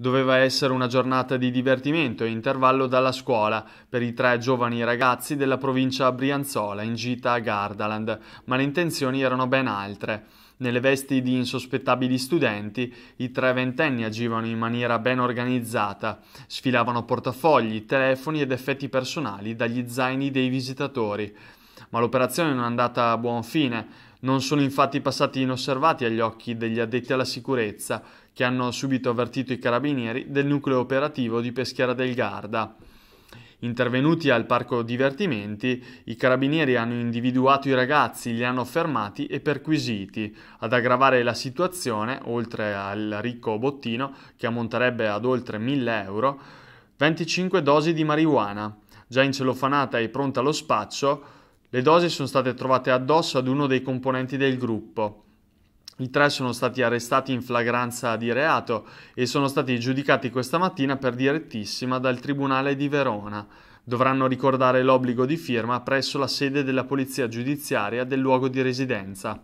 Doveva essere una giornata di divertimento e intervallo dalla scuola per i tre giovani ragazzi della provincia brianzola in gita a Gardaland, ma le intenzioni erano ben altre. Nelle vesti di insospettabili studenti, i tre ventenni agivano in maniera ben organizzata, sfilavano portafogli, telefoni ed effetti personali dagli zaini dei visitatori ma l'operazione non è andata a buon fine. Non sono infatti passati inosservati agli occhi degli addetti alla sicurezza, che hanno subito avvertito i carabinieri del nucleo operativo di Peschiera del Garda. Intervenuti al parco divertimenti, i carabinieri hanno individuato i ragazzi, li hanno fermati e perquisiti. Ad aggravare la situazione, oltre al ricco bottino, che ammonterebbe ad oltre 1000 euro, 25 dosi di marijuana, già incellofanata e pronta allo spaccio, le dosi sono state trovate addosso ad uno dei componenti del gruppo. I tre sono stati arrestati in flagranza di reato e sono stati giudicati questa mattina per direttissima dal Tribunale di Verona. Dovranno ricordare l'obbligo di firma presso la sede della Polizia Giudiziaria del luogo di residenza.